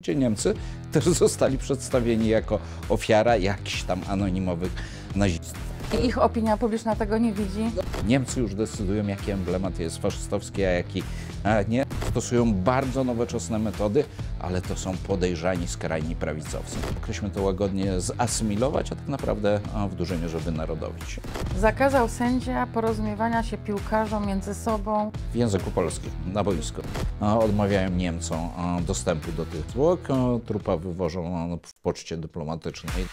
gdzie Niemcy też zostali przedstawieni jako ofiara jakichś tam anonimowych nazistów. I ich opinia publiczna tego nie widzi. Niemcy już decydują, jaki emblemat jest faszystowski, a jaki nie. Stosują bardzo nowoczesne metody, ale to są podejrzani skrajni prawicowcy. Chcieliśmy to łagodnie zasymilować, a tak naprawdę w dużej mierze wynarodowić. Zakazał sędzia porozumiewania się piłkarzom między sobą. W języku polskim, na boisku. Odmawiają Niemcom dostępu do tych zwłok, trupa wywożą w poczcie dyplomatycznej.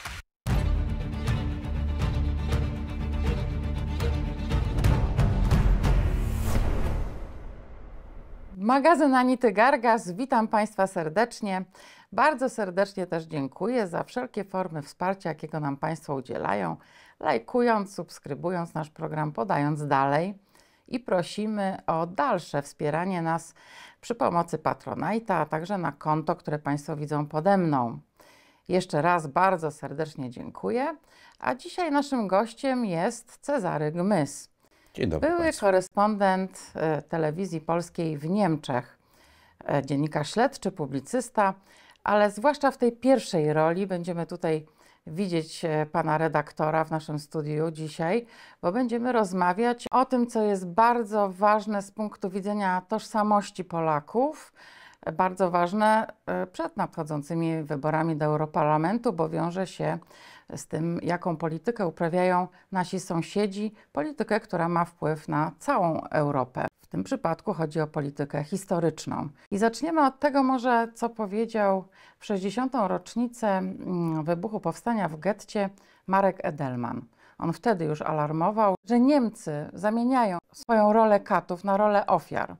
Magazyn Anity Gargas, witam Państwa serdecznie. Bardzo serdecznie też dziękuję za wszelkie formy wsparcia, jakiego nam Państwo udzielają, lajkując, subskrybując nasz program, podając dalej i prosimy o dalsze wspieranie nas przy pomocy Patronite'a, a także na konto, które Państwo widzą pode mną. Jeszcze raz bardzo serdecznie dziękuję, a dzisiaj naszym gościem jest Cezary Gmys. Dzień dobry Były Państwu. korespondent y, telewizji polskiej w Niemczech, y, dziennikarz śledczy, publicysta, ale zwłaszcza w tej pierwszej roli będziemy tutaj widzieć y, pana redaktora w naszym studiu dzisiaj, bo będziemy rozmawiać o tym, co jest bardzo ważne z punktu widzenia tożsamości Polaków, bardzo ważne przed nadchodzącymi wyborami do Europarlamentu, bo wiąże się z tym, jaką politykę uprawiają nasi sąsiedzi, politykę, która ma wpływ na całą Europę. W tym przypadku chodzi o politykę historyczną. I zaczniemy od tego może, co powiedział w 60. rocznicę mm, wybuchu powstania w getcie Marek Edelman. On wtedy już alarmował, że Niemcy zamieniają swoją rolę katów na rolę ofiar.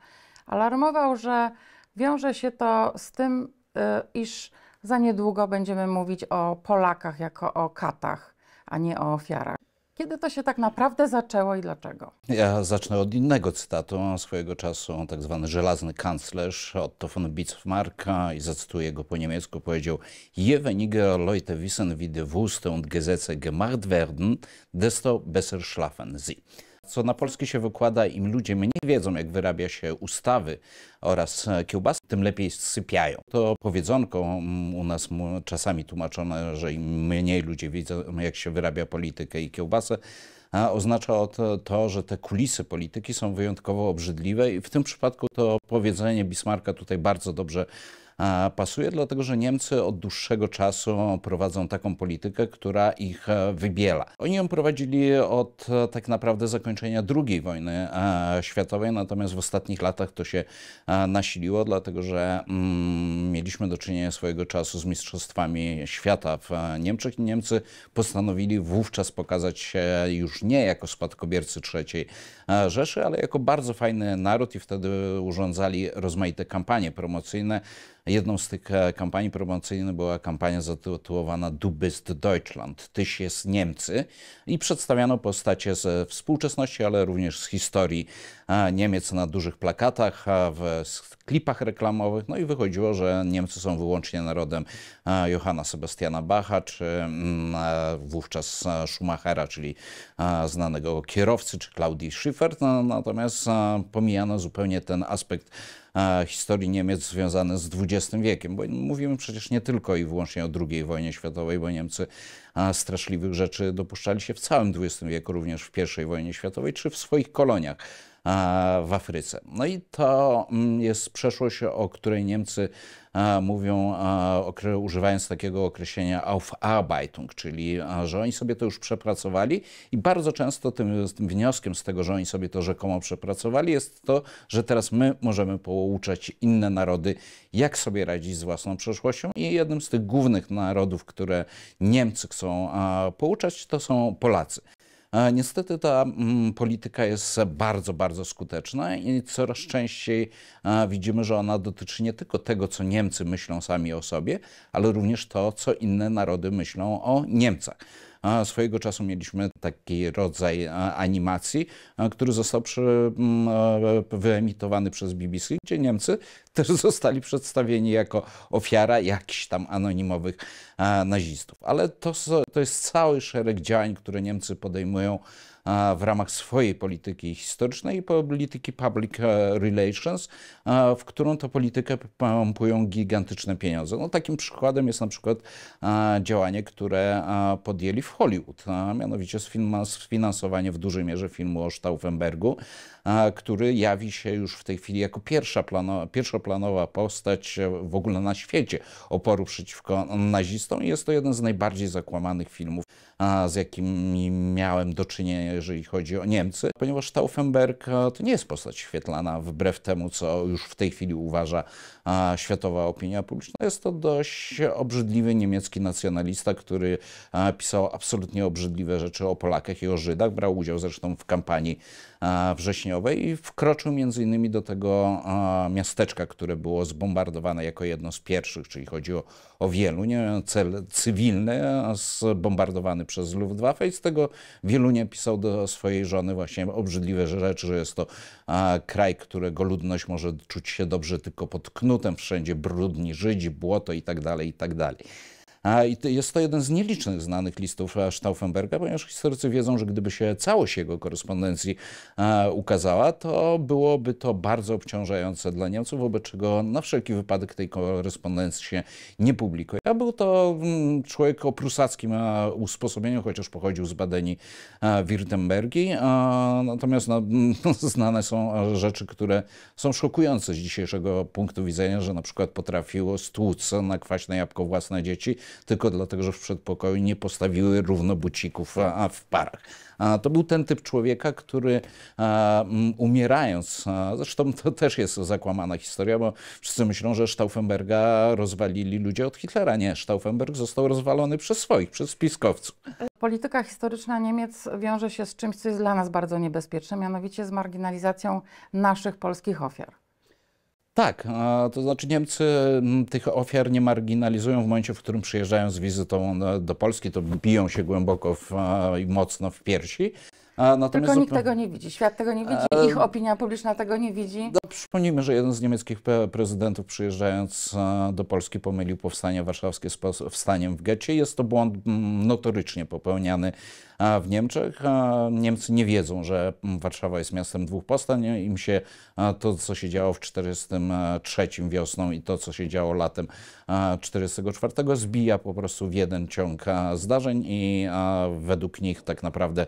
Alarmował, że wiąże się to z tym, y, iż za niedługo będziemy mówić o Polakach jako o katach, a nie o ofiarach. Kiedy to się tak naprawdę zaczęło i dlaczego? Ja zacznę od innego cytatu. Swojego czasu tak zwany żelazny kanclerz Otto von Bismarcka, i zacytuję go po niemiecku, powiedział Je weniger Leute wissen, wie die Wüste und Gesetze gemacht werden, desto besser schlafen sie co na Polski się wykłada, im ludzie mniej wiedzą, jak wyrabia się ustawy oraz e, kiełbasy, tym lepiej sypiają. To powiedzonką mm, u nas czasami tłumaczone, że im mniej ludzie wiedzą, jak się wyrabia politykę i kiełbasę, a oznacza to, to, że te kulisy polityki są wyjątkowo obrzydliwe i w tym przypadku to powiedzenie Bismarka tutaj bardzo dobrze pasuje, dlatego że Niemcy od dłuższego czasu prowadzą taką politykę, która ich e, wybiela. Oni ją prowadzili od e, tak naprawdę zakończenia II wojny e, światowej, natomiast w ostatnich latach to się nasiliło, dlatego że mm, mieliśmy do czynienia swojego czasu z mistrzostwami świata w Niemczech. Niemcy postanowili wówczas pokazać się już nie jako spadkobiercy III Rzeszy, ale jako bardzo fajny naród i wtedy urządzali rozmaite kampanie promocyjne Jedną z tych e, kampanii promocyjnych była kampania zatytułowana Du bist Deutschland, Tyś jest Niemcy i przedstawiano postacie z współczesności, ale również z historii e, Niemiec na dużych plakatach, w klipach reklamowych, no i wychodziło, że Niemcy są wyłącznie narodem e, Johanna Sebastiana Bacha, czy mm, wówczas Schumachera, czyli znanego kierowcy, czy Claudii Schiffer, no, natomiast pomijano zupełnie ten aspekt E, historii Niemiec związane z XX wiekiem, bo mówimy przecież nie tylko i wyłącznie o II wojnie światowej, bo Niemcy e, straszliwych rzeczy dopuszczali się w całym XX wieku, również w I wojnie światowej, czy w swoich koloniach w Afryce. No i to mm, jest przeszłość, o której Niemcy mówią, używając takiego określenia Aufarbeitung, czyli że oni sobie to już przepracowali i bardzo często tym, tym wnioskiem z tego, że oni sobie to rzekomo przepracowali, jest to, że teraz my możemy pouczać inne narody, jak sobie radzić z własną przeszłością i jednym z tych głównych narodów, które Niemcy chcą pouczać, to są Polacy. E, niestety ta mm, polityka jest bardzo, bardzo skuteczna i coraz częściej e, widzimy, że ona dotyczy nie tylko tego, co Niemcy myślą sami o sobie, ale również to, co inne narody myślą o Niemcach. Swojego czasu mieliśmy taki rodzaj animacji, który został przy, mm, e, wyemitowany przez BBC, gdzie Niemcy też zostali przedstawieni jako ofiara jakichś tam anonimowych nazistów. Ale to, to jest cały szereg działań, które Niemcy podejmują w ramach swojej polityki historycznej i polityki public e, relations, w którą to politykę pompują gigantyczne pieniądze. No, takim przykładem jest na przykład działanie, które podjęli w Hollywood, a mianowicie sfinansowanie w dużej mierze filmu o Stauffenbergu, który jawi się już w tej chwili jako pierwsza planowa, pierwszoplanowa postać e, w ogóle na świecie oporu przeciwko nazistom. Jest to jeden z najbardziej zakłamanych filmów, z jakimi miałem do czynienia, jeżeli chodzi o Niemcy, ponieważ Stauffenberg e, to nie jest postać świetlana wbrew temu, co już w tej chwili uważa światowa opinia publiczna. Jest to dość obrzydliwy niemiecki nacjonalista, który e, pisał absolutnie obrzydliwe rzeczy o Polakach i o Żydach. Brał udział zresztą w kampanii E, wrześniowej i wkroczył między innymi do tego e, miasteczka, które było zbombardowane jako jedno z pierwszych, czyli chodzi o, o cel cywilny e, zbombardowany przez Luftwaffe i z tego Wielunia pisał do swojej żony właśnie obrzydliwe rzeczy, że jest to kraj, którego ludność może czuć się dobrze tylko pod knutem, wszędzie brudni Żydzi, błoto i tak dalej, i tak dalej. I jest to jeden z nielicznych znanych listów e, Stauffenberga, ponieważ historycy wiedzą, że gdyby się całość jego korespondencji e, ukazała, to byłoby to bardzo obciążające dla Niemców, wobec czego na wszelki wypadek tej korespondencji się nie publikuje. A był to mm, człowiek o prusackim e, usposobieniu, chociaż pochodził z Badeni Wirtembergi. Natomiast no, znane są rzeczy, które są szokujące z dzisiejszego punktu widzenia, że na przykład potrafiło stłuc na kwaśne jabłko własne dzieci, tylko dlatego, że w przedpokoju nie postawiły równo bucików a, a w parach. A to był ten typ człowieka, który a, umierając, a, zresztą to też jest zakłamana historia, bo wszyscy myślą, że Stauffenberga rozwalili ludzie od Hitlera. Nie, Stauffenberg został rozwalony przez swoich, przez spiskowców. Polityka historyczna Niemiec wiąże się z czymś, co jest dla nas bardzo niebezpieczne, mianowicie z marginalizacją naszych polskich ofiar. Tak, to znaczy Niemcy tych ofiar nie marginalizują w momencie, w którym przyjeżdżają z wizytą e, do Polski, to biją się głęboko i mocno w piersi. Natomiast Tylko nikt tego nie widzi, świat tego nie widzi, e, ich opinia publiczna tego nie widzi. No, przypomnijmy, że jeden z niemieckich prezydentów przyjeżdżając do Polski pomylił powstanie warszawskie z powstaniem w getcie. Jest to błąd notorycznie popełniany w Niemczech. Niemcy nie wiedzą, że Warszawa jest miastem dwóch postań. Im się to, co się działo w 1943 wiosną i to, co się działo latem 1944, zbija po prostu w jeden ciąg zdarzeń i według nich tak naprawdę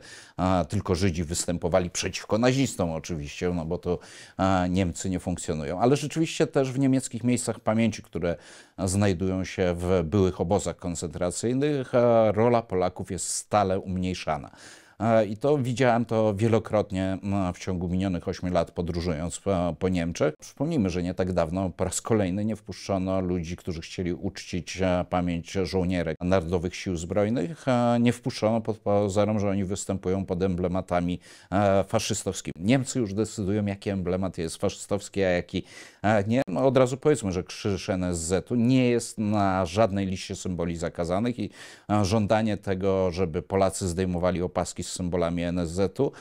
tylko Żydzi występowali przeciwko nazistom oczywiście, no bo to Niemcy nie funkcjonują. Ale rzeczywiście też w niemieckich miejscach pamięci, które znajdują się w byłych obozach koncentracyjnych, rola Polaków jest stale umniejszona Мишана. E, i to widziałem to wielokrotnie mm, w ciągu minionych 8 lat podróżując po Niemczech. Przypomnijmy, że nie tak dawno po raz kolejny nie wpuszczono ludzi, którzy chcieli uczcić e, pamięć żołnierek Narodowych Sił Zbrojnych. E, nie wpuszczono pod pozorem, że oni występują pod emblematami faszystowskimi. Niemcy już decydują, jaki emblemat jest faszystowski, a jaki nie. No, od razu powiedzmy, że krzyż NSZ-u nie jest na żadnej liście symboli zakazanych i żądanie tego, żeby Polacy zdejmowali opaski z symbolami NSZ-u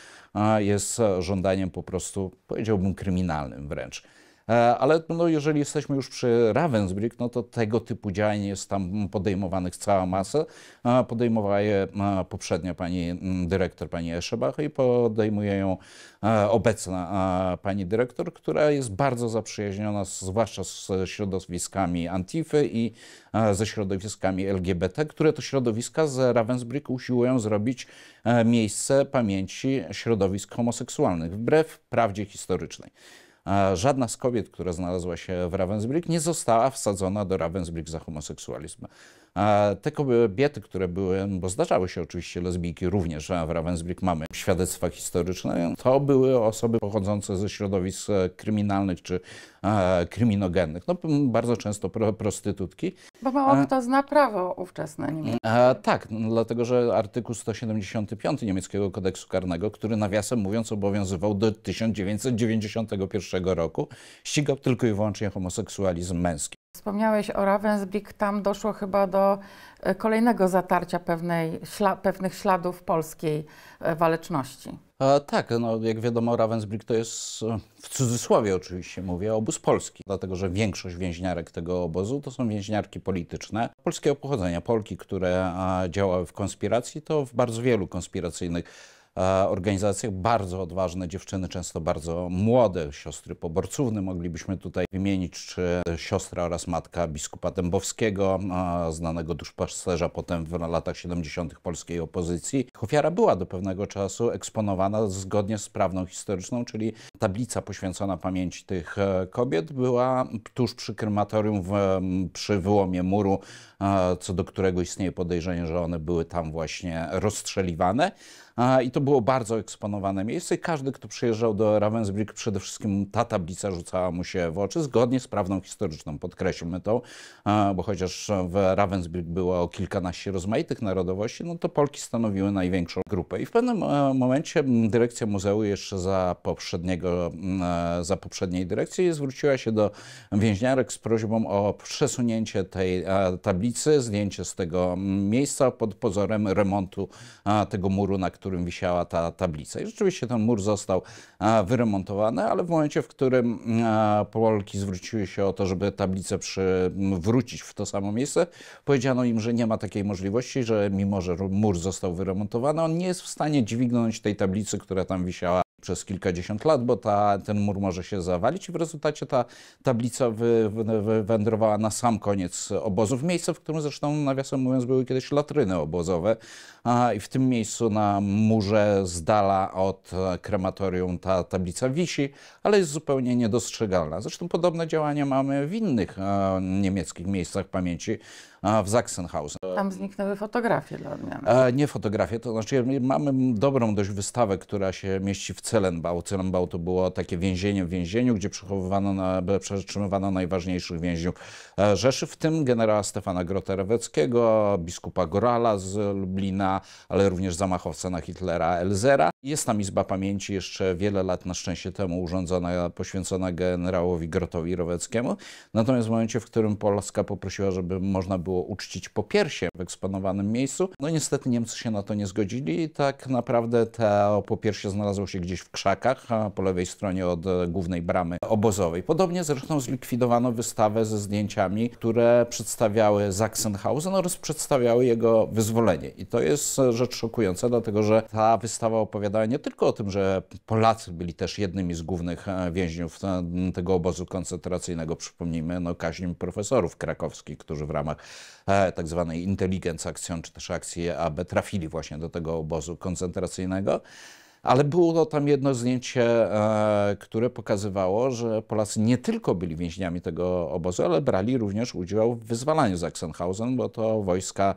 jest żądaniem po prostu, powiedziałbym, kryminalnym wręcz. E, ale no, jeżeli jesteśmy już przy Ravensbrück, no to tego typu działań jest tam podejmowanych cała masa. E, Podejmowała je poprzednia pani dyrektor, pani Eszebach i podejmuje ją e, obecna pani dyrektor, która jest bardzo zaprzyjaźniona zwłaszcza z środowiskami Antify i ze środowiskami LGBT, które to środowiska z Ravensbrück usiłują zrobić miejsce pamięci środowisk homoseksualnych, wbrew prawdzie historycznej żadna z kobiet, która znalazła się w Ravensbrück, nie została wsadzona do Ravensbrück za homoseksualizm te kobiety, które były, bo zdarzały się oczywiście lesbijki również w Ravensbrück, mamy świadectwa historyczne, to były osoby pochodzące ze środowisk e, kryminalnych czy e, kryminogennych. No, bardzo często prostytutki. Bo mało kto zna prawo ówczesne niemieckie. Tak, no, dlatego że artykuł 175 niemieckiego kodeksu karnego, który nawiasem mówiąc obowiązywał do 1991 roku, ścigał tylko i wyłącznie homoseksualizm męski wspomniałeś o Ravensbrück, tam doszło chyba do e, kolejnego zatarcia pewnej, śla, pewnych śladów polskiej e, waleczności. A, e, tak, no, jak wiadomo, Ravensbrück to jest, w cudzysłowie oczywiście mówię, obóz polski, dlatego że większość więźniarek tego obozu to są więźniarki polityczne polskiego pochodzenia. Polki, które działały w konspiracji, to w bardzo wielu konspiracyjnych E, organizacjach. Bardzo odważne dziewczyny, często bardzo młode, siostry poborcówny moglibyśmy tutaj wymienić, czy siostra oraz matka biskupa Dębowskiego, e, znanego duszpasterza potem w latach 70. polskiej opozycji. Ofiara była do pewnego czasu eksponowana zgodnie z prawną historyczną, czyli tablica poświęcona pamięci tych e, kobiet była tuż przy krematorium w, przy wyłomie muru, co do którego istnieje podejrzenie, że one były tam właśnie rozstrzeliwane i to było bardzo eksponowane miejsce i każdy, kto przyjeżdżał do Ravensbrück, przede wszystkim ta tablica rzucała mu się w oczy, zgodnie z prawdą historyczną, podkreślmy to, bo chociaż w Ravensbrück było kilkanaście rozmaitych narodowości, no to Polki stanowiły największą grupę. I w pewnym e, momencie dyrekcja muzeum jeszcze za, poprzedniego, e, za poprzedniej dyrekcji zwróciła się do więźniarek z prośbą o przesunięcie tej e, tablicy, zdjęcie z tego miejsca pod pozorem remontu tego muru, na który którym wisiała ta tablica. I rzeczywiście ten mur został wyremontowany, ale w momencie, w którym Polki zwróciły się o to, żeby tablicę przywrócić w to samo miejsce, powiedziano im, że nie ma takiej możliwości, że mimo, że mur został wyremontowany, on nie jest w stanie dźwignąć tej tablicy, która tam wisiała przez kilkadziesiąt lat, bo ta, ten mur może się zawalić i w rezultacie ta tablica wy, wy, wywędrowała na sam koniec obozów, miejsce, w którym zresztą nawiasem mówiąc były kiedyś latryny obozowe a, i w tym miejscu na murze z dala od e, krematorium ta tablica wisi, ale jest zupełnie niedostrzegalna. Zresztą podobne działania mamy w innych a, e, niemieckich miejscach pamięci, w Sachsenhausen. Tam zniknęły fotografie dla odmiany. Nie fotografie, to znaczy mamy dobrą dość wystawę, która się mieści w Celenbau. Celenbau to było takie więzienie w więzieniu, gdzie przechowywano, na, przetrzymywano najważniejszych więźniów e, Rzeszy, w tym generała Stefana Grotereweckiego, biskupa Gorala z Lublina, ale również zamachowca na Hitlera Elzera. Jest tam Izba Pamięci jeszcze wiele lat na szczęście temu urządzona, poświęcona generałowi Grotowi Roweckiemu. Natomiast w momencie, w którym Polska poprosiła, żeby można było było uczcić po piersie w eksponowanym miejscu. No niestety Niemcy się na to nie zgodzili i tak naprawdę to popiersie znalazło się gdzieś w krzakach po lewej stronie od głównej bramy obozowej. Podobnie zresztą zlikwidowano wystawę ze zdjęciami, które przedstawiały Sachsenhausen oraz przedstawiały jego wyzwolenie. I to jest rzecz szokująca, dlatego że ta wystawa opowiadała nie tylko o tym, że Polacy byli też jednymi z głównych e, więźniów e, tego obozu koncentracyjnego. Przypomnijmy, no, kaźnim profesorów krakowskich, którzy w ramach E, tak zwanej intelligence czy też akcji AB, trafili właśnie do tego obozu koncentracyjnego. Ale było tam jedno zdjęcie, e, które pokazywało, że Polacy nie tylko byli więźniami tego obozu, ale brali również udział w wyzwalaniu Sachsenhausen, bo to wojska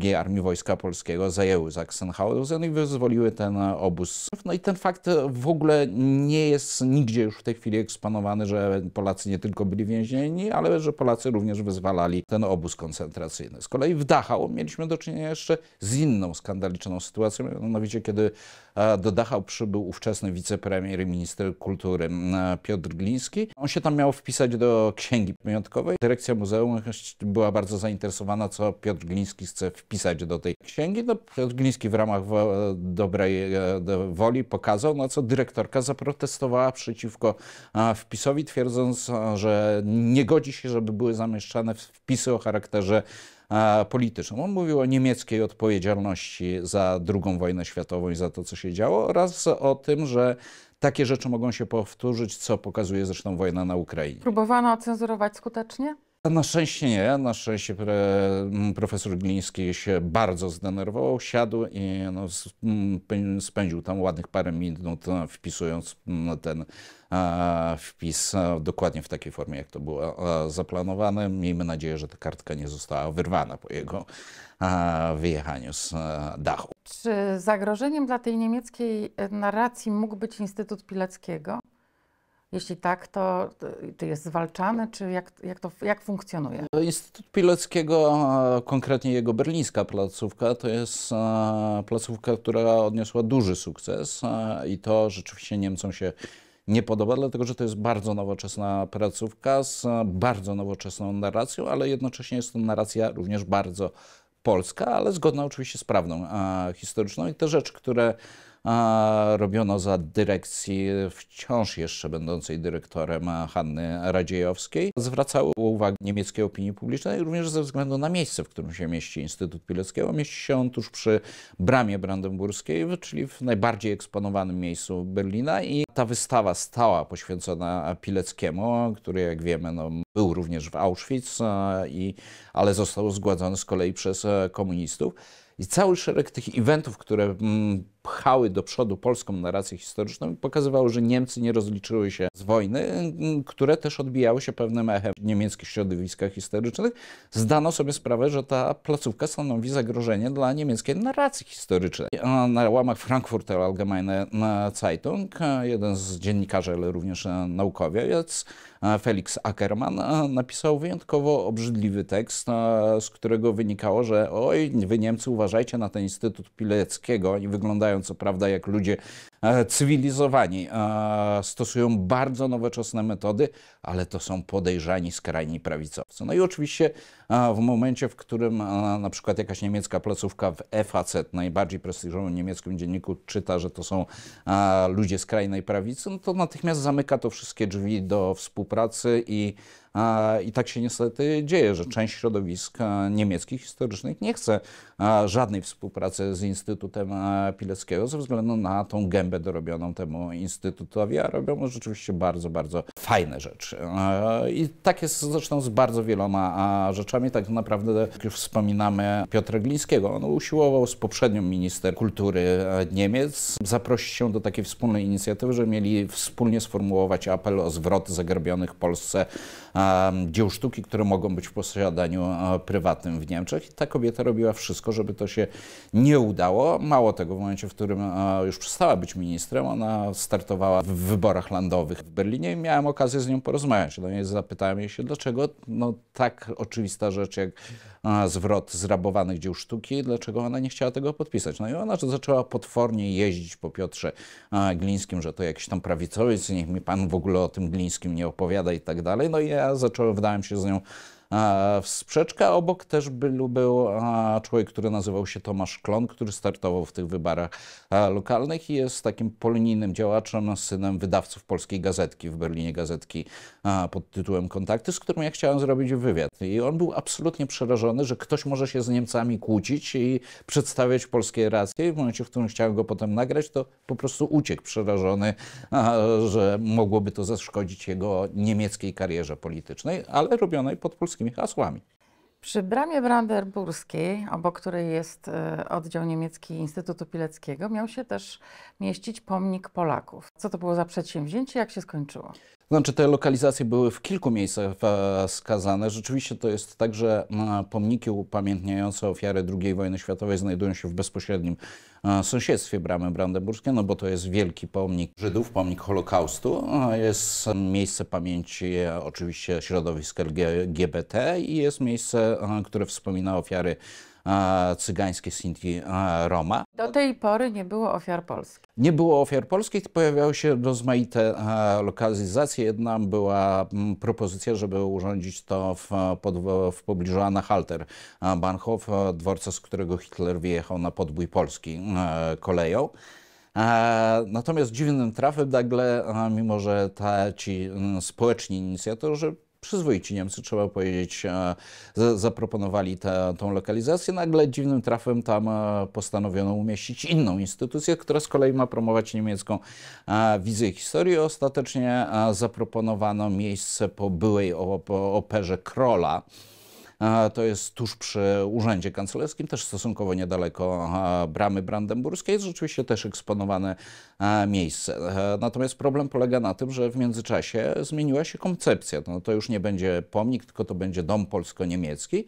II Armii Wojska Polskiego zajęły Sachsenhausen i wyzwoliły ten obóz. No i ten fakt w ogóle nie jest nigdzie już w tej chwili eksponowany, że Polacy nie tylko byli więzieni, ale że Polacy również wyzwalali ten obóz koncentracyjny. Z kolei w Dachau mieliśmy do czynienia jeszcze z inną skandaliczną sytuacją, mianowicie kiedy do Dachau przybył ówczesny wicepremier i minister kultury mm, Piotr Gliński. On się tam miał wpisać do księgi pamiątkowej. Dyrekcja muzeum była bardzo zainteresowana, co Piotr Gliński chce wpisać do tej księgi. No, Piotr Gliński w ramach dobrej e, woli pokazał, no co dyrektorka zaprotestowała przeciwko wpisowi, twierdząc, że nie godzi się, żeby były zamieszczane wpisy o charakterze polityczną. On mówił o niemieckiej odpowiedzialności za II wojnę światową i za to, co się działo, oraz o tym, że takie rzeczy mogą się powtórzyć, co pokazuje zresztą wojna na Ukrainie. Próbowano cenzurować skutecznie? Na szczęście nie. Na szczęście mm, profesor Gliński się bardzo zdenerwował, siadł i no, mm, spędził tam ładnych parę minut e, wpisując mm, ten e, wpis e, dokładnie w takiej formie, jak to było zaplanowane. Miejmy nadzieję, że ta kartka nie została wyrwana po jego wyjechaniu z dachu. Czy zagrożeniem dla tej niemieckiej narracji mógł być Instytut Pileckiego? Jeśli tak, to, to jest zwalczane, czy jak, jak to jak funkcjonuje? Instytut Pileckiego, konkretnie jego berlińska placówka, to jest placówka, która odniosła duży sukces i to rzeczywiście Niemcom się nie podoba, dlatego że to jest bardzo nowoczesna placówka z bardzo nowoczesną narracją, ale jednocześnie jest to narracja również bardzo polska, ale zgodna oczywiście z prawdą historyczną i te rzeczy, które robiono za dyrekcji wciąż jeszcze będącej dyrektorem Hanny Radziejowskiej. Zwracały uwagę niemieckiej opinii publicznej również ze względu na miejsce, w którym się mieści Instytut Pileckiego. Mieści się on tuż przy Bramie Brandenburskiej, czyli w najbardziej eksponowanym miejscu Berlina i ta wystawa stała poświęcona Pileckiemu, który jak wiemy no, był również w Auschwitz, i, ale został zgładzony z kolei przez e, komunistów. I cały szereg tych eventów, które mm, pchały do przodu polską narrację historyczną i pokazywały, że Niemcy nie rozliczyły się z wojny, mm, które też odbijały się pewnym echem w niemieckich środowiskach historycznych. Zdano sobie sprawę, że ta placówka stanowi zagrożenie dla niemieckiej narracji historycznej. Na łamach Frankfurter Allgemeine Zeitung e, jeden z dziennikarzy, ale również e, naukowiec, e, Felix Ackermann napisał wyjątkowo obrzydliwy tekst, z którego wynikało, że oj, wy Niemcy uważajcie na ten Instytut Pileckiego, oni wyglądają wyglądają, co prawda, jak ludzie e, cywilizowani, e, stosują bardzo nowoczesne metody, ale to są podejrzani skrajni prawicowcy. No i oczywiście e, w momencie, w którym na przykład jakaś niemiecka placówka w FAZ, najbardziej prestiżowym niemieckim dzienniku, czyta, że to są ludzie skrajnej prawicy, no to natychmiast zamyka to wszystkie drzwi do współpracy i i tak się niestety dzieje, że część środowisk e, niemieckich historycznych nie chce e, żadnej współpracy z Instytutem e, Pileckiego ze względu na tą gębę dorobioną temu instytutowi, a robią rzeczywiście bardzo, bardzo fajne rzeczy. I tak jest zresztą z bardzo wieloma rzeczami. Tak naprawdę, jak już wspominamy Piotra Glińskiego, on usiłował z poprzednią minister kultury Niemiec zaprosić się do takiej wspólnej inicjatywy, że mieli wspólnie sformułować apel o zwrot zagrobionych Polsce dzieł sztuki, które mogą być w posiadaniu e, prywatnym w Niemczech. I ta kobieta robiła wszystko, żeby to się nie udało. Mało tego, w momencie, w którym e, już przestała być ministrem, ona startowała w wyborach landowych w Berlinie i miałem okazję z nią porozmawiać. Do no niej zapytałem jej się, dlaczego no, tak oczywista rzecz jak zwrot zrabowanych dzieł sztuki, dlaczego ona nie chciała tego podpisać. No i ona zaczęła potwornie jeździć po Piotrze Glińskim, że to jakiś tam prawicowiec, niech mi pan w ogóle o tym Glińskim nie opowiada i tak dalej. No i ja zacząłem, wdałem się z nią w sprzeczkę obok też był, był człowiek, który nazywał się Tomasz Klon, który startował w tych wybarach lokalnych i jest takim polonijnym działaczem, synem wydawców Polskiej Gazetki w Berlinie, Gazetki pod tytułem Kontakty, z którym ja chciałem zrobić wywiad. I on był absolutnie przerażony, że ktoś może się z Niemcami kłócić i przedstawiać polskie racje. I w momencie, w którym chciałem go potem nagrać, to po prostu uciekł przerażony, że mogłoby to zaszkodzić jego niemieckiej karierze politycznej, ale robionej pod polskim hasłami. Przy bramie Brandenburskiej, obok której jest e, oddział niemiecki Instytutu Pileckiego, miał się też mieścić pomnik Polaków. Co to było za przedsięwzięcie, jak się skończyło? Znaczy, te lokalizacje były w kilku miejscach skazane. Rzeczywiście to jest tak, że e, pomniki upamiętniające ofiary II wojny światowej znajdują się w bezpośrednim e, sąsiedztwie Bramy Brandenburskiej, no bo to jest wielki pomnik Żydów, pomnik Holokaustu. Jest e, miejsce pamięci oczywiście środowisk LGBT i jest miejsce, które wspomina ofiary E, cygańskie Sinti e, Roma. Do tej pory nie było ofiar polskich. Nie było ofiar polskich, pojawiały się rozmaite e, lokalizacje. Jedna była mm, propozycja, żeby urządzić to w, pod, w pobliżu Anhalter Bahnhof, dworca, z którego Hitler wyjechał na podbój Polski koleją. Natomiast dziwnym trafem nagle, mimo że ta, ci mm, społeczni inicjatorzy przyzwoici Niemcy, trzeba powiedzieć, e, zaproponowali tę lokalizację. Nagle dziwnym trafem tam e, postanowiono umieścić inną instytucję, która z kolei ma promować niemiecką e, wizję historii. Ostatecznie zaproponowano miejsce po byłej operze Krola to jest tuż przy Urzędzie kancelarskim, też stosunkowo niedaleko Bramy Brandenburskiej, jest rzeczywiście też eksponowane e, miejsce. E, natomiast problem polega na tym, że w międzyczasie zmieniła się koncepcja. No to już nie będzie pomnik, tylko to będzie dom polsko-niemiecki.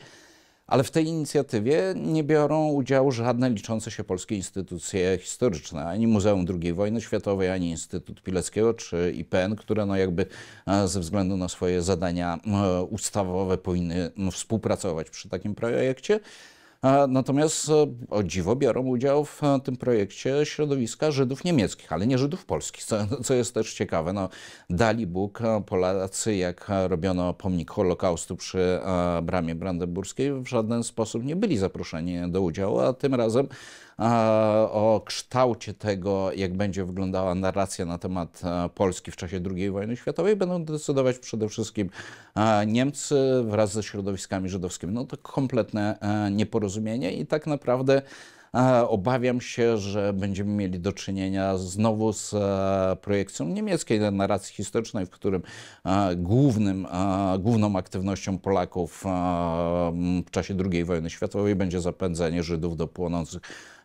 Ale w tej inicjatywie nie biorą udziału żadne liczące się polskie instytucje historyczne, ani Muzeum II Wojny Światowej, ani Instytut Pileckiego czy IPN, które no jakby e, ze względu na swoje zadania e, ustawowe powinny współpracować przy takim projekcie. Natomiast e, o dziwo biorą udział w e, tym projekcie środowiska Żydów niemieckich, ale nie Żydów polskich, co, co jest też ciekawe. No, dali Bóg e, Polacy, jak robiono pomnik Holokaustu przy Bramie Brandenburskiej, w żaden sposób nie byli zaproszeni do udziału, a tym razem o kształcie tego, jak będzie wyglądała narracja na temat e, Polski w czasie II wojny światowej, będą decydować przede wszystkim e, Niemcy wraz ze środowiskami żydowskimi. No to kompletne e, nieporozumienie i tak naprawdę obawiam się, że będziemy mieli do czynienia znowu z projekcją niemieckiej narracji historycznej, w którym głównym, główną aktywnością Polaków w czasie II wojny światowej będzie zapędzenie Żydów do płonących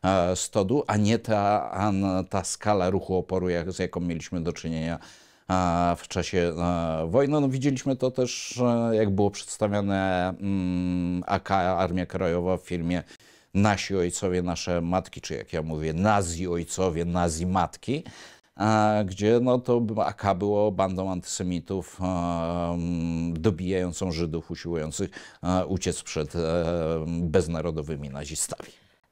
E, stodu, a nie ta, ta skala ruchu oporu, z jaką mieliśmy do czynienia e, w czasie e, wojny. No, widzieliśmy to też, jak było przedstawiane mm, AK, Armia Krajowa w filmie Nasi ojcowie, nasze matki, czy jak ja mówię, nazi ojcowie, nazi matki, gdzie no to AK było bandą antysemitów dobijającą Żydów usiłujących uciec przed beznarodowymi nazistami.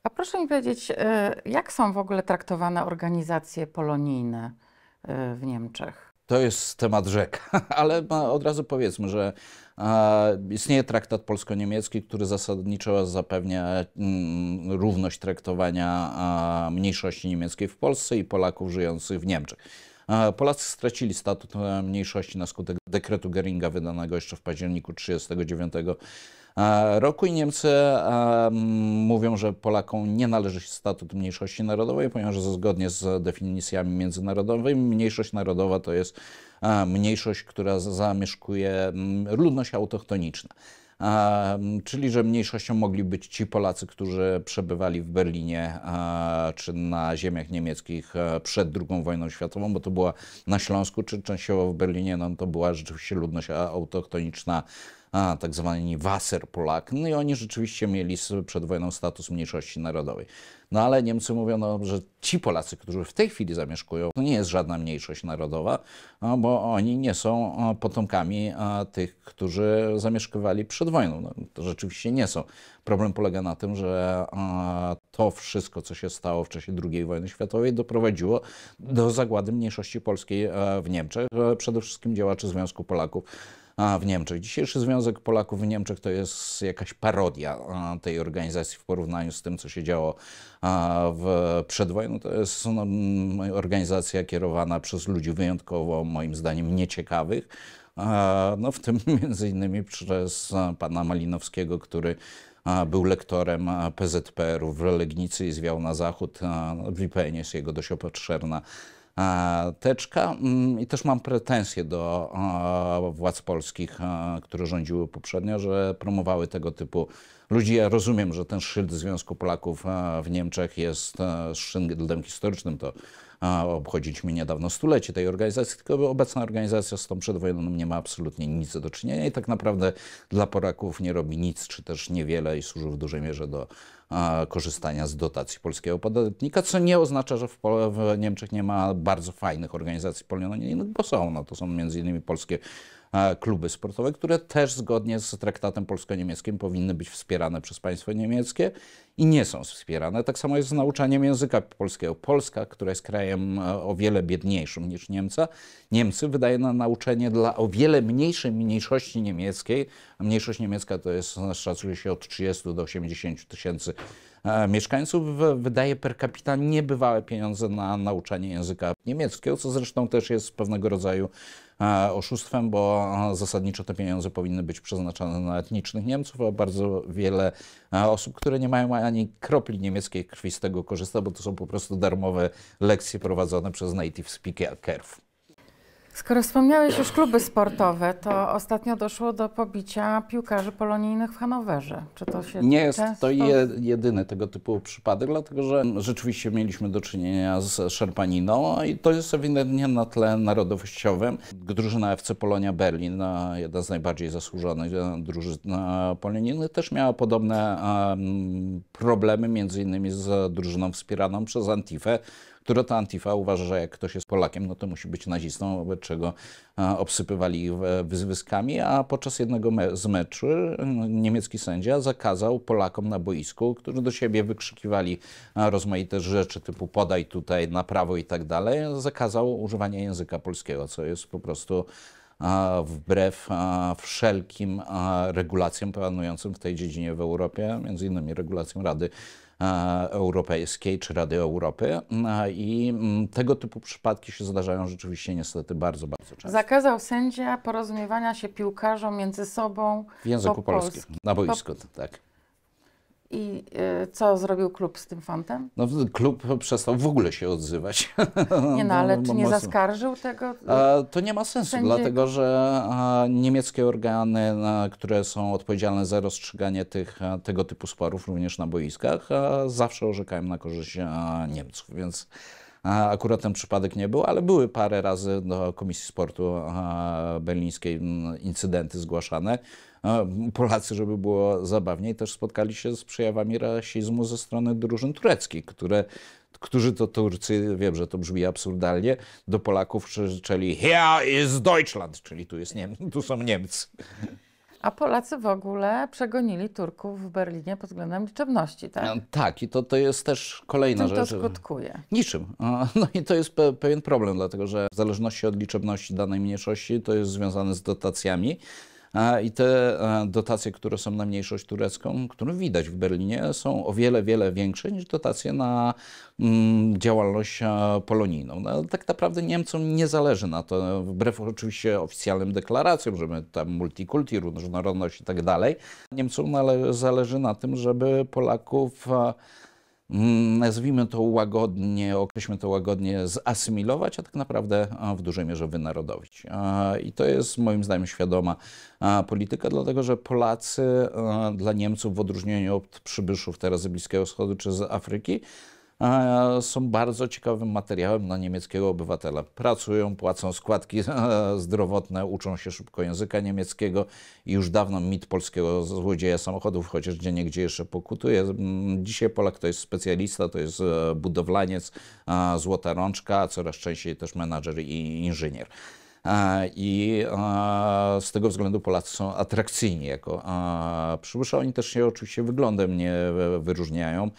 A proszę mi powiedzieć, e, jak są w ogóle traktowane organizacje polonijne e, w Niemczech? To jest temat rzeka, ale od razu powiedzmy, że istnieje traktat polsko-niemiecki, który zasadniczo zapewnia mm, równość traktowania mniejszości niemieckiej w Polsce i Polaków żyjących w Niemczech. Polacy stracili statut e, mniejszości na skutek dekretu Geringa wydanego jeszcze w październiku 1939 E, roku i Niemcy e, mówią, że Polakom nie należy się statut mniejszości narodowej, ponieważ zgodnie z definicjami międzynarodowymi mniejszość narodowa to jest e, mniejszość, która zamieszkuje ludność autochtoniczna. A, czyli że mniejszością mogli być ci Polacy, którzy przebywali w Berlinie a, czy na ziemiach niemieckich a, przed II wojną światową, bo to była na Śląsku czy częściowo w Berlinie, no to była rzeczywiście ludność autochtoniczna a, tak zwani Wasserpolak. No i oni rzeczywiście mieli przed wojną status mniejszości narodowej. No ale Niemcy mówią, że ci Polacy, którzy w tej chwili zamieszkują, to nie jest żadna mniejszość narodowa, bo oni nie są potomkami tych, którzy zamieszkiwali przed wojną. No, to rzeczywiście nie są. Problem polega na tym, że to wszystko, co się stało w czasie II wojny światowej, doprowadziło do zagłady mniejszości polskiej e, w Niemczech, e, przede wszystkim działaczy Związku Polaków w Niemczech. Dzisiejszy Związek Polaków w Niemczech to jest jakaś parodia tej organizacji w porównaniu z tym, co się działo w przed wojną. To jest no, mm, organizacja kierowana przez ludzi wyjątkowo, moim zdaniem, nieciekawych. No, w tym między innymi przez pana Malinowskiego, który był lektorem PZPR-u w Legnicy i zwiał na zachód. No, w IPN jest jego dość obszerna E, teczka mm, i też mam pretensje do e, władz polskich, e, które rządziły poprzednio, że promowały tego typu ludzi. Ja rozumiem, że ten szyld Związku Polaków w Niemczech jest szyldem historycznym, to obchodzić mi niedawno stulecie tej organizacji, tylko obecna organizacja z tą przedwojenną nie ma absolutnie nic do czynienia i tak naprawdę dla Polaków nie robi nic, czy też niewiele i służy w dużej mierze do korzystania z dotacji polskiego podatnika, co nie oznacza, że w, w Niemczech nie ma bardzo fajnych organizacji polonijnych, no no bo są. No, to są m.in. polskie kluby sportowe, które też zgodnie z traktatem polsko-niemieckim powinny być wspierane przez państwo niemieckie i nie są wspierane. Tak samo jest z nauczaniem języka polskiego. Polska, która jest krajem e, o wiele biedniejszym niż Niemca, Niemcy wydaje na nauczenie dla o wiele mniejszej mniejszości niemieckiej. Mniejszość niemiecka to jest, szacuje się od 30 do 80 tysięcy E, mieszkańców, wydaje per capita niebywałe pieniądze na nauczanie języka niemieckiego, co zresztą też jest pewnego rodzaju e, oszustwem, bo e, zasadniczo te pieniądze powinny być przeznaczone na etnicznych Niemców, a bardzo wiele osób, które nie mają ani kropli niemieckiej krwi z tego korzysta, bo to są po prostu darmowe lekcje prowadzone przez native speakerów. Skoro wspomniałeś już kluby sportowe, to ostatnio doszło do pobicia piłkarzy polonijnych w Hanowerze. Czy to się Nie jest często... to je, jedyny tego typu przypadek, dlatego że rzeczywiście mieliśmy do czynienia z Szerpaniną i to jest ewidentnie na tle narodowościowym. Drużyna FC Polonia Berlin, jedna z najbardziej zasłużonych drużyn polonijnych, też miała podobne um, problemy, między innymi z drużyną wspieraną przez Antifę, która to Antifa uważa, że jak ktoś jest Polakiem, no to musi być nazistą, wobec czego obsypywali wyzwyskami, a podczas jednego me z meczy no, niemiecki sędzia zakazał Polakom na boisku, którzy do siebie wykrzykiwali rozmaite rzeczy typu podaj tutaj na prawo i tak dalej, zakazał używania języka polskiego, co jest po prostu wbrew wszelkim regulacjom panującym w tej dziedzinie w Europie, między innymi regulacjom Rady E, europejskiej czy Rady Europy. E, I mm, tego typu przypadki się zdarzają rzeczywiście niestety bardzo, bardzo często. Zakazał sędzia porozumiewania się piłkarzom między sobą w języku polskim. Na boisku, po... tak. I e, co zrobił klub z tym fantem? No, klub przestał w ogóle się odzywać. Nie no, ale czy nie mocno. zaskarżył tego? A, to nie ma sensu, dlatego że a, niemieckie organy, a, które są odpowiedzialne za rozstrzyganie tych, tego typu sporów, również na boiskach, zawsze orzekają na korzyść Niemców, więc Akurat ten przypadek nie był, ale były parę razy do Komisji Sportu Berlińskiej mm, incydenty zgłaszane. Polacy, żeby było zabawniej, też spotkali się z przejawami rasizmu ze strony drużyn tureckich, które którzy to Turcy, wiem, że to brzmi absurdalnie, do Polaków krzyczeli Here is Deutschland, czyli tu, jest Niem- tu są Niemcy. A Polacy w ogóle przegonili Turków w Berlinie pod względem liczebności, tak? No, tak, i to, to jest też kolejna Czym rzecz. to skutkuje? Niczym. No i to jest pe- pewien problem, dlatego że w zależności od liczebności danej mniejszości to jest związane z dotacjami, i te e, dotacje, które są na mniejszość turecką, które widać w Berlinie, są o wiele, wiele większe niż dotacje na mm, działalność e, polonijną. No, tak naprawdę Niemcom nie zależy na to, wbrew oczywiście oficjalnym deklaracjom, żeby tam multikulti, różnorodność i tak dalej. Niemcom zależy na tym, żeby Polaków e, Mm, nazwijmy to łagodnie, określmy to łagodnie, zasymilować, a tak naprawdę w dużej mierze wynarodowić. I to jest moim zdaniem świadoma polityka, dlatego że Polacy dla Niemców w odróżnieniu od przybyszów teraz z Bliskiego Wschodu czy z Afryki są bardzo ciekawym materiałem na niemieckiego obywatela. Pracują, płacą składki zdrowotne, uczą się szybko języka niemieckiego i już dawno mit polskiego złodzieja samochodów, chociaż gdzie niegdzie jeszcze pokutuje. Dzisiaj Polak to jest specjalista, to jest e, budowlaniec, złota rączka, a coraz częściej też menadżer i inżynier. I z tego względu Polacy są atrakcyjni jako przybysze. Oni też się oczywiście wyglądem nie e, wyróżniają.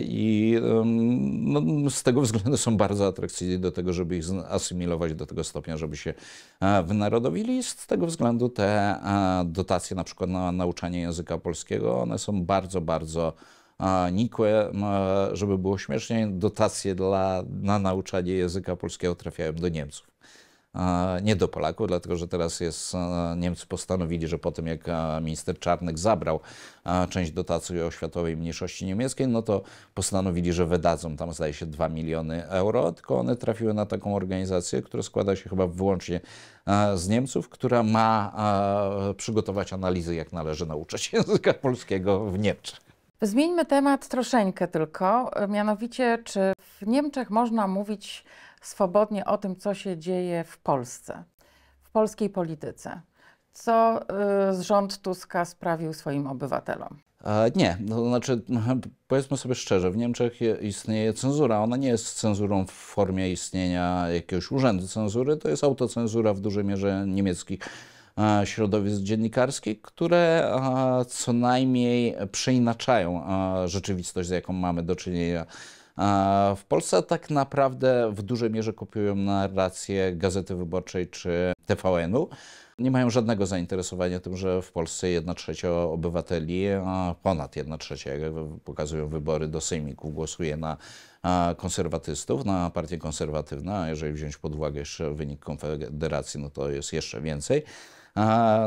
I no, z tego względu są bardzo atrakcyjni do tego, żeby ich asymilować do tego stopnia, żeby się wynarodowili. I z tego względu te dotacje na przykład na nauczanie języka polskiego, one są bardzo, bardzo nikłe, żeby było śmieszniej, dotacje dla, na nauczanie języka polskiego trafiają do Niemców nie do Polaków, dlatego że teraz jest, e, Niemcy postanowili, że po tym jak e, minister Czarnek zabrał e, część dotacji oświatowej mniejszości niemieckiej, no to postanowili, że wydadzą tam zdaje się 2 miliony euro, tylko one trafiły na taką organizację, która składa się chyba wyłącznie z Niemców, która ma przygotować analizy, jak należy nauczyć języka polskiego w Niemczech. Zmieńmy temat troszeczkę tylko, mianowicie czy w Niemczech można mówić swobodnie o tym, co się dzieje w Polsce, w polskiej polityce. Co y, rząd Tuska sprawił swoim obywatelom? Nie, no, to znaczy, powiedzmy sobie szczerze, w Niemczech istnieje cenzura. Ona nie jest cenzurą w formie istnienia jakiegoś urzędu cenzury, to jest autocenzura w dużej mierze niemieckich środowisk dziennikarskich, które co najmniej przeinaczają rzeczywistość, z jaką mamy do czynienia w Polsce tak naprawdę w dużej mierze kopiują narrację Gazety Wyborczej czy TVN-u. Nie mają żadnego zainteresowania tym, że w Polsce 1 trzecia obywateli, ponad 1 trzecia, jak pokazują wybory do sejmików, głosuje na konserwatystów, na partię konserwatywną, a jeżeli wziąć pod uwagę jeszcze wynik Konfederacji, no to jest jeszcze więcej.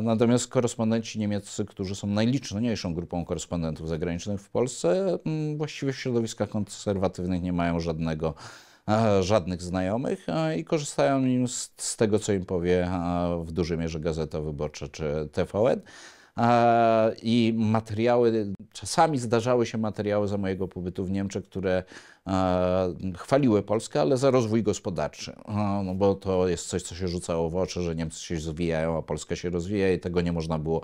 Natomiast korespondenci niemieccy, którzy są najliczniejszą grupą korespondentów zagranicznych w Polsce, mm, właściwie w środowiskach konserwatywnych nie mają żadnego żadnych znajomych i korzystają z, z tego, co im powie w dużej mierze Gazeta Wyborcza czy TVN i materiały, czasami zdarzały się materiały za mojego pobytu w Niemczech, które chwaliły Polskę, ale za rozwój gospodarczy, no bo to jest coś, co się rzucało w oczy, że Niemcy się rozwijają, a Polska się rozwija i tego nie można było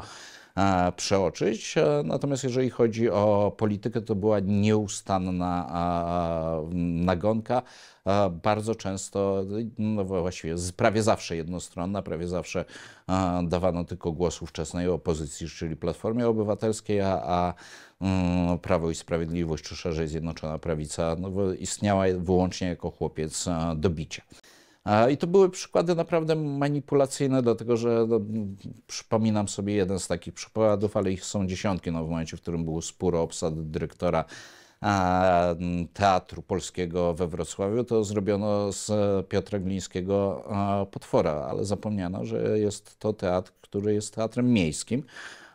E, przeoczyć. E, natomiast jeżeli chodzi o politykę, to była nieustanna e, nagonka bardzo często, no właściwie prawie zawsze jednostronna, prawie zawsze dawano tylko głos ówczesnej opozycji, czyli Platformie Obywatelskiej, a, a mm, Prawo i Sprawiedliwość, czy szerzej Zjednoczona Prawica, no, istniała wyłącznie jako chłopiec do bicia. I to były przykłady naprawdę manipulacyjne, dlatego że no, przypominam sobie jeden z takich przykładów, ale ich są dziesiątki. No, w momencie, w którym był spór o obsad dyrektora Teatru Polskiego we Wrocławiu, to zrobiono z Piotra Glińskiego potwora, ale zapomniano, że jest to teatr, który jest teatrem miejskim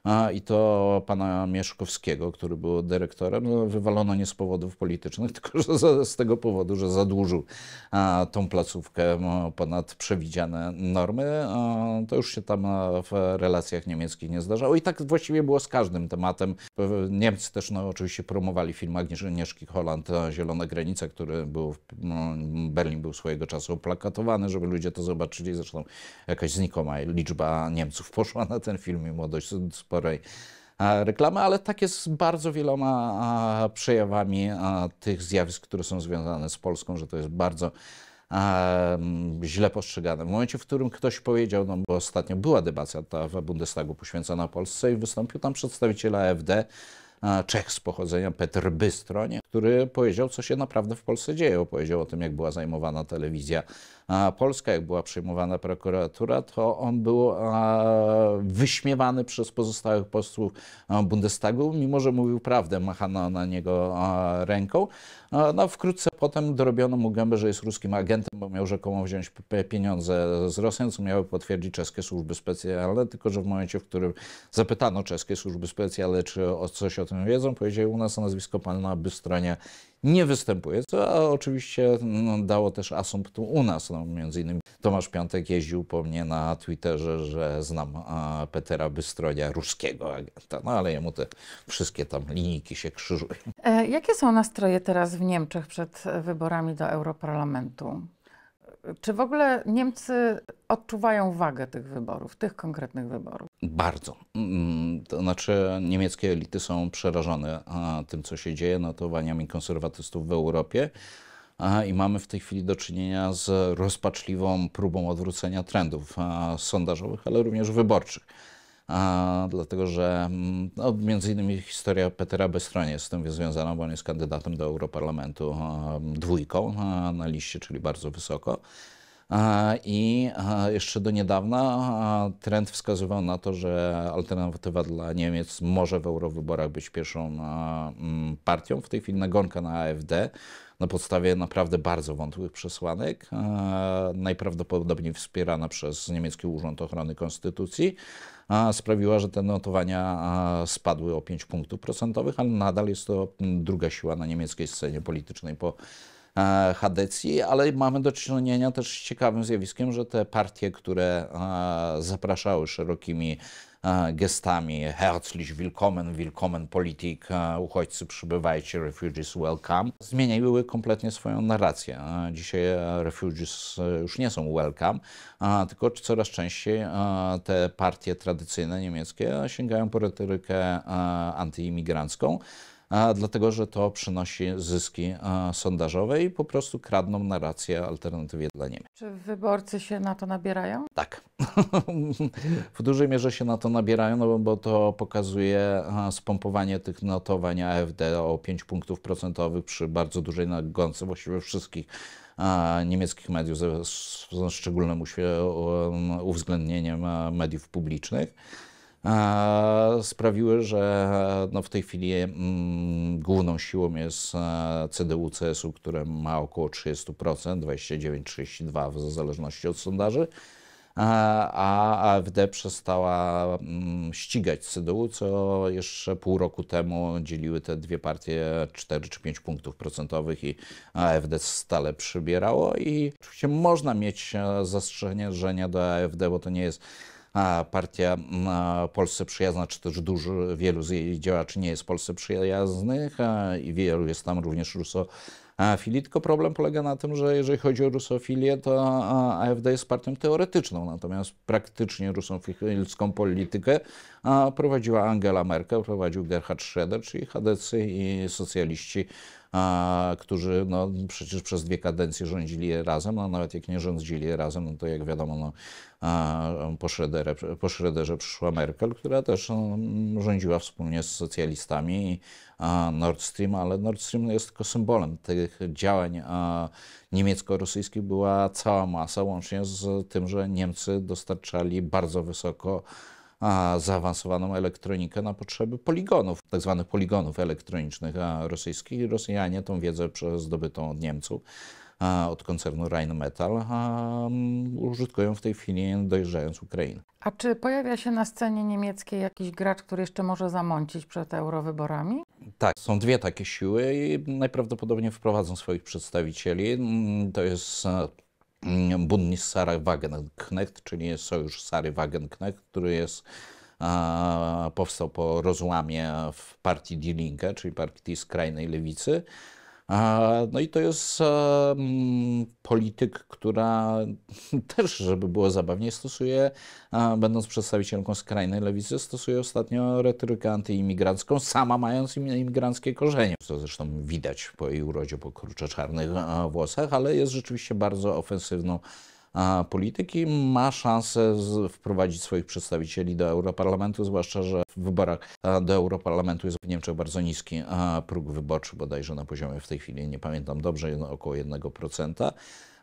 a, i to pana Mieszkowskiego, który był dyrektorem, no, wywalono nie z powodów politycznych, tylko że z tego powodu, że zadłużył a, tą placówkę no, ponad przewidziane normy. A, to już się tam w relacjach niemieckich nie zdarzało i tak właściwie było z każdym tematem. Niemcy też no, oczywiście promowali film Agnieszki Holland Zielona Granica, który był, w no, Berlin był swojego czasu plakatowany, żeby ludzie to zobaczyli. Zresztą jakaś znikoma liczba Niemców poszła na ten film, i młodość sporo sporej reklamy, ale tak jest z bardzo wieloma przejawami tych zjawisk, które są związane z Polską, że to jest bardzo źle postrzegane. W momencie, w którym ktoś powiedział, no bo ostatnio była debata w Bundestagu poświęcona Polsce i wystąpił tam przedstawiciel AFD, Czech z pochodzenia, Petr Bystronie, który powiedział, co się naprawdę w Polsce dzieje. Opowiedział o tym, jak była zajmowana telewizja polska, jak była przejmowana prokuratura, to on był wyśmiewany przez pozostałych posłów Bundestagu, mimo że mówił prawdę, machano na niego ręką. No, wkrótce potem dorobiono mu gębę, że jest ruskim agentem, bo miał rzekomo wziąć pieniądze z Rosjan, co miały potwierdzić czeskie służby specjalne, tylko że w momencie, w którym zapytano czeskie służby specjalne, czy o coś o tym wiedzą, powiedzieli u nas nazwisko pana Bystroń nie występuje, co oczywiście no, dało też asumptum u nas. No, między innymi Tomasz Piątek jeździł po mnie na Twitterze, że znam a, Petera Bystronia, ruskiego agenta, no ale jemu te wszystkie tam linijki się krzyżują. E, jakie są nastroje teraz w Niemczech przed wyborami do Europarlamentu? Czy w ogóle Niemcy odczuwają wagę tych wyborów, tych konkretnych wyborów? Bardzo. Mm, to znaczy, niemieckie elity są przerażone tym, co się dzieje, notowaniami konserwatystów w Europie. I mamy w tej chwili do czynienia z rozpaczliwą próbą odwrócenia trendów sondażowych, ale również wyborczych a, dlatego że mm, no, między innymi historia Petera Bestronie jest z tym związana, bo on jest kandydatem do Europarlamentu a, dwójką a, na liście, czyli bardzo wysoko. I jeszcze do niedawna trend wskazywał na to, że alternatywa dla Niemiec może w eurowyborach być pierwszą mm, partią. W tej chwili nagonka na AfD na podstawie naprawdę bardzo wątłych przesłanek, najprawdopodobniej wspierana przez niemiecki Urząd Ochrony Konstytucji sprawiła, że te notowania spadły o 5 punktów procentowych, ale nadal jest to mm, druga siła na niemieckiej scenie politycznej po e, Hadecji, ale mamy do czynienia też z ciekawym zjawiskiem, że te partie, które e, zapraszały szerokimi E, gestami herzlich willkommen, willkommen politik, e, uchodźcy przybywajcie, refugees welcome, zmieniły kompletnie swoją narrację. E, dzisiaj refugees już nie są welcome, tylko coraz częściej te partie tradycyjne niemieckie sięgają po retorykę antyimigrancką dlatego że to przynosi zyski sondażowe i po prostu kradną narrację alternatywie dla Niemiec. Czy wyborcy się na to nabierają? Tak. w dużej mierze się na to nabierają, no bo to pokazuje spompowanie tych notowań AFD o 5 punktów procentowych przy bardzo dużej nagonce właściwie wszystkich niemieckich mediów, ze szczególnym um, uwzględnieniem mediów publicznych sprawiły, że e, no w tej chwili mm, główną siłą jest e, CDU, CSU, które ma około 30%, 29-32% w zależności od sondaży a AfD przestała mm, ścigać CDU, co jeszcze pół roku temu dzieliły te dwie partie 4 czy 5 punktów procentowych i AfD stale przybierało i oczywiście można mieć e, zastrzeżenia do AfD, bo to nie jest partia mm, Polsce przyjazna, czy też dużo, wielu z jej działaczy nie jest Polsce przyjaznych i wielu jest tam również ruso afilii, tylko problem polega na tym, że jeżeli chodzi o rusofilię, to AfD jest partią teoretyczną, natomiast praktycznie rusofilską politykę prowadziła Angela Merkel, prowadził Gerhard Schröder czyli HDC i socjaliści a, którzy no, przecież przez dwie kadencje rządzili razem, no, a nawet jak nie rządzili razem, no to jak wiadomo, no, a, po, Schroederze, po przyszła Merkel, która też no, rządziła wspólnie z socjalistami i a, Nord Stream, ale Nord Stream jest tylko symbolem tych działań niemiecko-rosyjskich była cała masa, łącznie z tym, że Niemcy dostarczali bardzo wysoko a, zaawansowaną elektronikę na potrzeby poligonów, tak zwanych poligonów elektronicznych rosyjskich. Rosjanie tą wiedzę zdobytą od Niemców od koncernu Rheinmetall, mm, użytkują w tej chwili dojeżdżając Ukrainy. A czy pojawia się na scenie niemieckiej jakiś gracz, który jeszcze może zamącić przed eurowyborami? Tak, są dwie takie siły i najprawdopodobniej wprowadzą swoich przedstawicieli. Mm, to jest Mm, Bundessara Wagenknecht, czyli sojusz Sary Wagenknecht, który jest powstał po rozłamie w partii Die Linke, czyli partii skrajnej lewicy, no i to jest e, polityk, która też, żeby było zabawniej, stosuje, będąc przedstawicielką skrajnej lewicy, stosuje ostatnio retorykę antyimigrancką, sama mając imigranckie korzenie, co zresztą widać po jej urodzie, po kurczę czarnych e, włosach, ale jest rzeczywiście bardzo ofensywną polityki ma szansę wprowadzić swoich przedstawicieli do Europarlamentu, zwłaszcza, że w wyborach do Europarlamentu jest w Niemczech bardzo niski próg wyborczy, bodajże na poziomie w tej chwili, nie pamiętam dobrze, około 1%.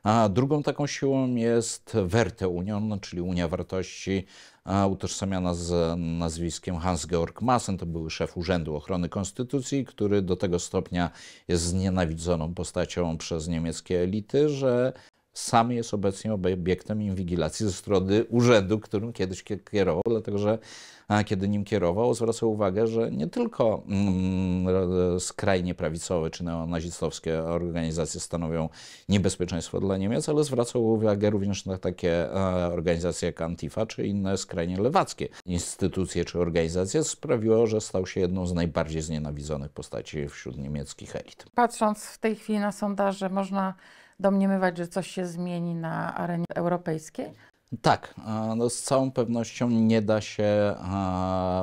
A drugą taką siłą jest Werte Union, czyli Unia Wartości, utożsamiana z nazwiskiem Hans-Georg Massen. To był szef Urzędu Ochrony Konstytucji, który do tego stopnia jest znienawidzoną postacią przez niemieckie elity, że sam jest obecnie obiektem inwigilacji ze strony urzędu, którym kiedyś kierował, dlatego że kiedy nim kierował, zwracał uwagę, że nie tylko mm, skrajnie prawicowe czy neonazistowskie organizacje stanowią niebezpieczeństwo dla Niemiec, ale zwracał uwagę również na takie organizacje jak Antifa czy inne skrajnie lewackie instytucje czy organizacje, sprawiło, że stał się jedną z najbardziej znienawidzonych postaci wśród niemieckich elit. Patrząc w tej chwili na sondaże, można domniemywać, że coś się zmieni na arenie europejskiej? Tak, no z całą pewnością nie da się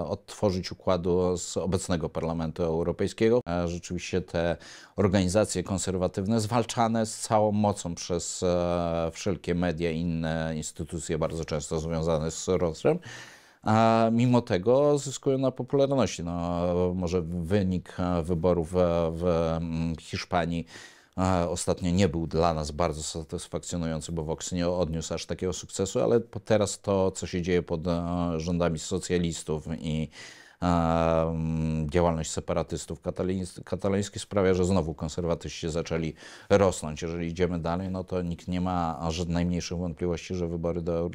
odtworzyć układu z obecnego Parlamentu Europejskiego. Rzeczywiście te organizacje konserwatywne zwalczane z całą mocą przez e, wszelkie media i inne instytucje bardzo często związane z Rosją, a mimo tego zyskują na popularności. No, może wynik e, wyborów w mm, Hiszpanii ostatnio nie był dla nas bardzo satysfakcjonujący, bo Vox nie odniósł aż takiego sukcesu, ale teraz to, co się dzieje pod e, rządami socjalistów i e, mm, działalność separatystów katalońskich sprawia, że znowu konserwatyści zaczęli rosnąć. Jeżeli idziemy dalej, no to nikt nie ma najmniejszych wątpliwości, że wybory do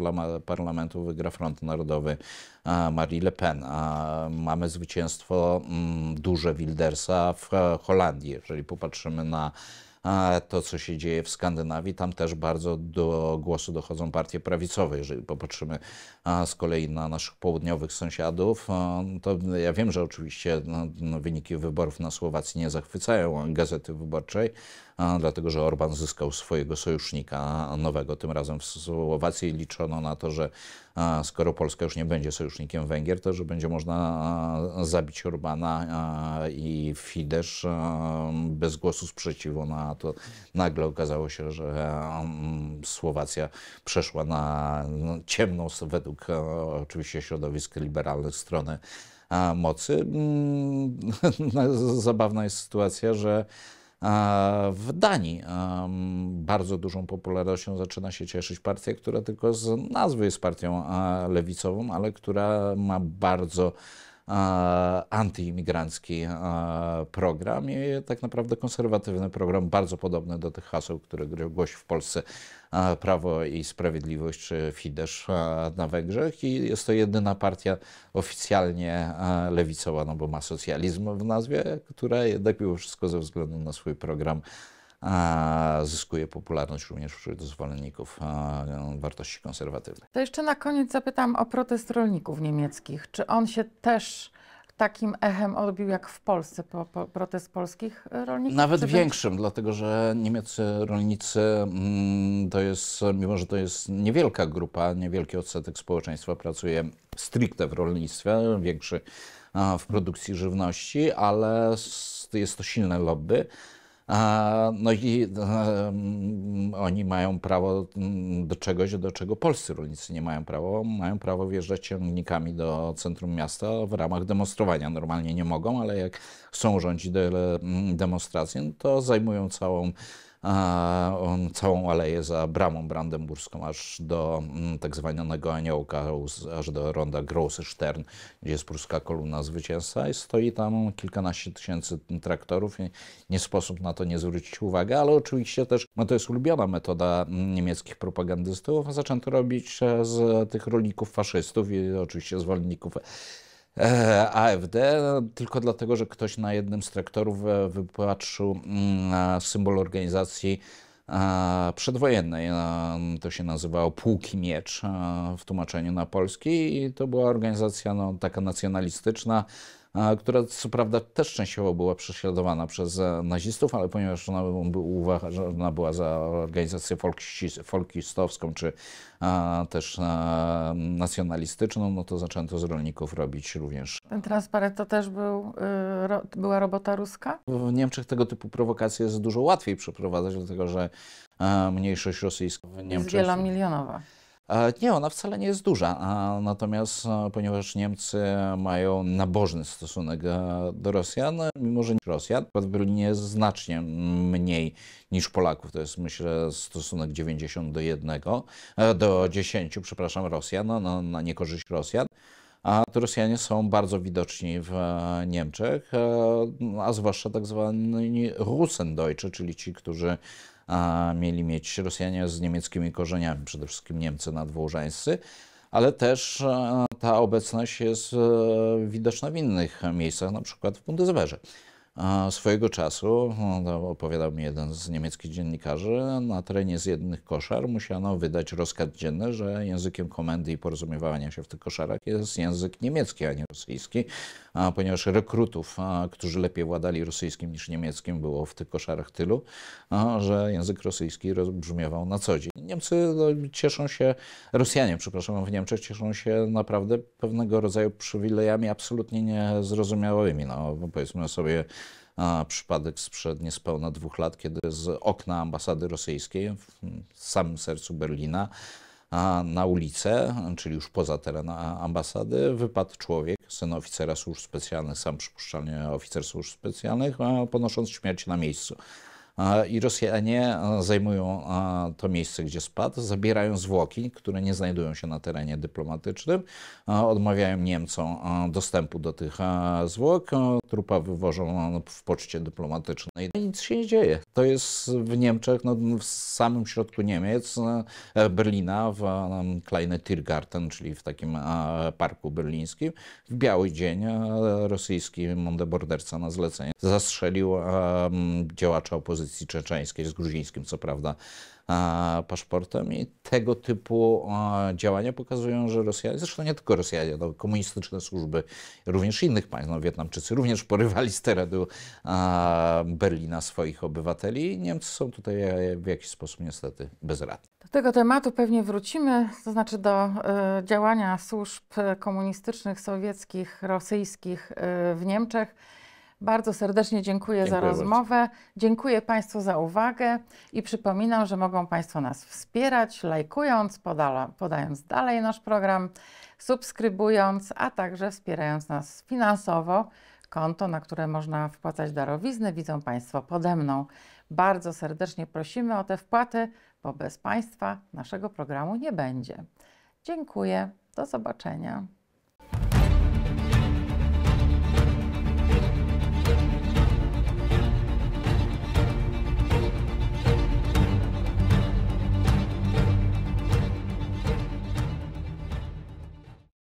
parlamentu wygra Front Narodowy e, Marie Le Pen. A mamy zwycięstwo mm, duże Wildersa w Holandii. Jeżeli popatrzymy na to, co się dzieje w Skandynawii. Tam też bardzo do głosu dochodzą partie prawicowe. Jeżeli popatrzymy z kolei na naszych południowych sąsiadów, to ja wiem, że oczywiście no, no, wyniki wyborów na Słowacji nie zachwycają gazety wyborczej, dlatego że Orban zyskał swojego sojusznika nowego. Tym razem w Słowacji liczono na to, że skoro Polska już nie będzie sojusznikiem Węgier, to że będzie można zabić Orbana i Fidesz bez głosu sprzeciwu. No, a to nagle okazało się, że Słowacja przeszła na no, ciemną, według oczywiście środowisk liberalnych, stronę mocy. Mm, no, zabawna jest sytuacja, że w Danii bardzo dużą popularnością zaczyna się cieszyć partia, która tylko z nazwy jest partią e, lewicową, ale która ma bardzo antyimigrancki program i tak naprawdę konserwatywny program, bardzo podobny do tych haseł, które głosi w Polsce Prawo i Sprawiedliwość czy Fidesz na Węgrzech i jest to jedyna partia oficjalnie lewicowa, no bo ma socjalizm w nazwie, która jednak mimo wszystko ze względu na swój program zyskuje popularność również wśród zwolenników wartości konserwatywnych. To jeszcze na koniec zapytam o protest rolników niemieckich. Czy on się też takim echem odbił jak w Polsce po, po protest polskich e, rolników? Nawet większym, by... dlatego że niemieccy rolnicy mm, to jest, mimo że to jest niewielka grupa, niewielki odsetek społeczeństwa pracuje stricte w rolnictwie, większy w produkcji żywności, ale jest to silne lobby. No i oni mają prawo mm, do czegoś, do czego polscy rolnicy nie mają prawa. Mają prawo wjeżdżać ciągnikami do centrum miasta w ramach demonstrowania. Normalnie nie mogą, ale jak chcą urządzić mm, demonstrację, to zajmują całą całą aleję za bramą brandenburską aż do mm, tak zwanego aniołka, aż do ronda Große Stern, gdzie jest pruska kolumna zwycięstwa i stoi tam kilkanaście tysięcy traktorów i nie sposób na to nie zwrócić uwagi, ale oczywiście też, no to jest ulubiona metoda mm, niemieckich propagandystów, zaczęto robić e, z tych rolników faszystów i oczywiście zwolenników E, AfD no, tylko dlatego, że ktoś na jednym z traktorów e, wypatrzył mm, symbol organizacji przedwojennej. To się nazywało Pułki Miecz w tłumaczeniu na polski i to była organizacja no, taka nacjonalistyczna, która co prawda też częściowo była prześladowana przez e, nazistów, ale ponieważ ona uważana była za organizację folkistowską czy też e, nacjonalistyczną, no to zaczęto z rolników robić również. Ten transparent to też był, y, była robota ruska? W Niemczech tego typu prowokacje jest dużo łatwiej przeprowadzać, dlatego że e, mniejszość rosyjska w Niemczech... Jest wielomilionowa. E, nie, ona wcale nie jest duża, natomiast e, ponieważ Niemcy mają nabożny stosunek e, do Rosjan, mimo że Rosjan w Berlinie znacznie mniej niż Polaków, to jest myślę stosunek 90 do 1, do 10, przepraszam, Rosjan, na, no, na niekorzyść Rosjan, a to Rosjanie są bardzo widoczni w Niemczech, a zwłaszcza tak zwani Rusendeutsche, czyli ci, którzy a, mieli mieć Rosjanie z niemieckimi korzeniami, przede wszystkim Niemcy nadwłożeńscy, ale też e, ta obecność jest e, widoczna w innych miejscach, na przykład w Bundeswehrze. E, swojego czasu, no, opowiadał mi jeden z niemieckich dziennikarzy, na terenie z jednych koszar musiano wydać rozkaz dzienny, że językiem komendy i porozumiewania się w tych koszarach jest język niemiecki, a nie rosyjski ponieważ rekrutów, którzy lepiej władali rosyjskim niż niemieckim, było w tych koszarach tylu, że język rosyjski rozbrzmiewał na co dzień. Niemcy no, cieszą się, Rosjanie, przepraszam, w Niemczech cieszą się naprawdę pewnego rodzaju przywilejami absolutnie niezrozumiałymi. No, powiedzmy sobie, a, przypadek sprzed niespełna dwóch lat, kiedy z okna ambasady rosyjskiej w samym sercu Berlina na ulicę, czyli już poza teren ambasady, wypadł człowiek, syn oficera służb specjalnych, sam przypuszczalnie oficer służb specjalnych, ponosząc śmierć na miejscu i Rosjanie e, zajmują to miejsce, gdzie spadł, zabierają zwłoki, które nie znajdują się na terenie dyplomatycznym, odmawiają Niemcom dostępu do tych zwłok, trupa wywożą no, w poczcie dyplomatycznej. No nic się nie dzieje. To jest w Niemczech, no, w samym środku Niemiec, e, Berlina, w Kleine Tiergarten, czyli w takim parku berlińskim, w biały dzień e, rosyjski mondeborderca na zlecenie zastrzelił działacza opozycji opozycji czeczeńskiej, z gruzińskim co prawda paszportem i tego typu działania pokazują, że Rosjanie, zresztą nie tylko Rosjanie, no, komunistyczne służby również innych państw, no, Wietnamczycy również porywali z terenu Berlina swoich obywateli Niemcy są tutaj e, w jakiś sposób niestety bezradni. Do tego tematu pewnie wrócimy, to znaczy do y, działania służb komunistycznych, sowieckich, rosyjskich y, w Niemczech. Bardzo serdecznie dziękuję, dziękuję za rozmowę. Bardzo. Dziękuję Państwu za uwagę i przypominam, że mogą Państwo nas wspierać, lajkując, podala, podając dalej nasz program, subskrybując, a także wspierając nas finansowo. Konto, na które można wpłacać darowizny, widzą Państwo pode mną. Bardzo serdecznie prosimy o te wpłaty, bo bez Państwa naszego programu nie będzie. Dziękuję. Do zobaczenia.